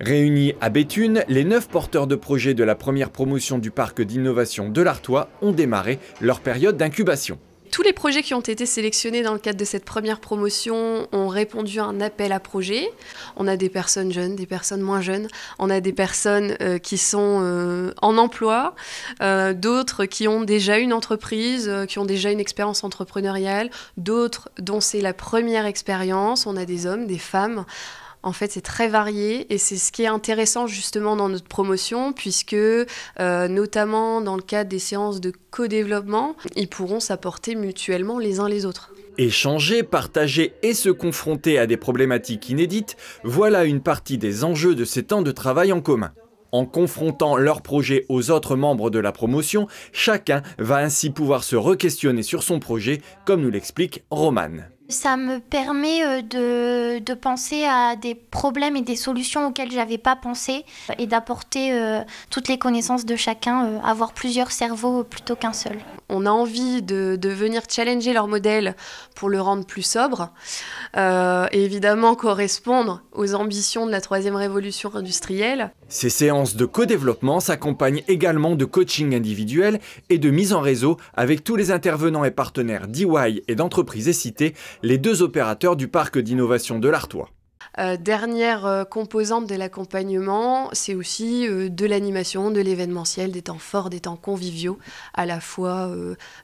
Réunis à Béthune, les neuf porteurs de projets de la première promotion du parc d'innovation de l'Artois ont démarré leur période d'incubation. Tous les projets qui ont été sélectionnés dans le cadre de cette première promotion ont répondu à un appel à projet. On a des personnes jeunes, des personnes moins jeunes, on a des personnes euh, qui sont euh, en emploi, euh, d'autres qui ont déjà une entreprise, qui ont déjà une expérience entrepreneuriale, d'autres dont c'est la première expérience. On a des hommes, des femmes. En fait, c'est très varié et c'est ce qui est intéressant justement dans notre promotion, puisque euh, notamment dans le cadre des séances de co-développement, ils pourront s'apporter mutuellement les uns les autres. Échanger, partager et se confronter à des problématiques inédites, voilà une partie des enjeux de ces temps de travail en commun. En confrontant leurs projets aux autres membres de la promotion, chacun va ainsi pouvoir se re-questionner sur son projet, comme nous l'explique Romane. Ça me permet euh, de, penser à des problèmes et des solutions auxquelles n'avais pas pensé et d'apporter euh, toutes les connaissances de chacun, euh, avoir plusieurs cerveaux plutôt qu'un seul. On a envie de, venir challenger leur modèle pour le rendre plus sobre et évidemment correspondre aux ambitions de la troisième révolution industrielle. Ces séances de co-développement s'accompagnent également de coaching individuel et de mise en réseau avec tous les intervenants et partenaires d'EY et d'entreprises et les deux opérateurs du parc d'innovation de l'Artois. Euh, dernière euh, composante de l'accompagnement, c'est aussi euh, de l'animation, de l'événementiel, des temps forts, des temps conviviaux, à la fois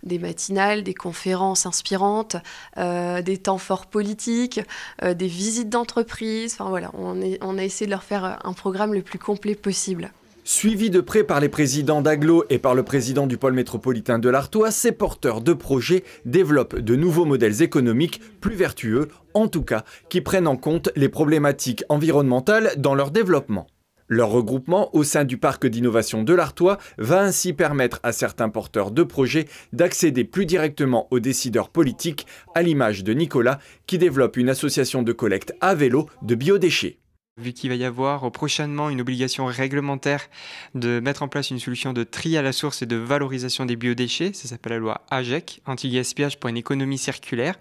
des matinales, des conférences inspirantes, des temps forts politiques, des visites d'entreprise. Enfin voilà, on a essayé de leur faire un programme le plus complet possible. Suivi de près par les présidents d'Aglo et par le président du pôle métropolitain de l'Artois, ces porteurs de projets développent de nouveaux modèles économiques plus vertueux, en tout cas qui prennent en compte les problématiques environnementales dans leur développement. Leur regroupement au sein du parc d'innovation de l'Artois va ainsi permettre à certains porteurs de projets d'accéder plus directement aux décideurs politiques, à l'image de Nicolas qui développe une association de collecte à vélo de biodéchets vu qu'il va y avoir prochainement une obligation réglementaire de mettre en place une solution de tri à la source et de valorisation des biodéchets, ça s'appelle la loi AGEC, anti-gaspillage pour une économie circulaire,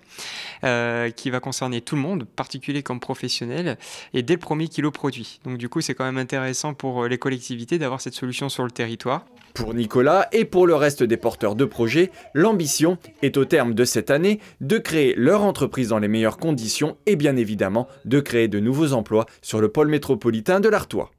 euh, qui va concerner tout le monde, particulier comme professionnels et dès le premier kilo produit. Donc du coup, c'est quand même intéressant pour euh, les collectivités d'avoir cette solution sur le territoire. Pour Nicolas et pour le reste des porteurs de projets, l'ambition est au terme de cette année de créer leur entreprise dans les meilleures conditions et bien évidemment de créer de nouveaux emplois sur le le pôle métropolitain de l'Artois.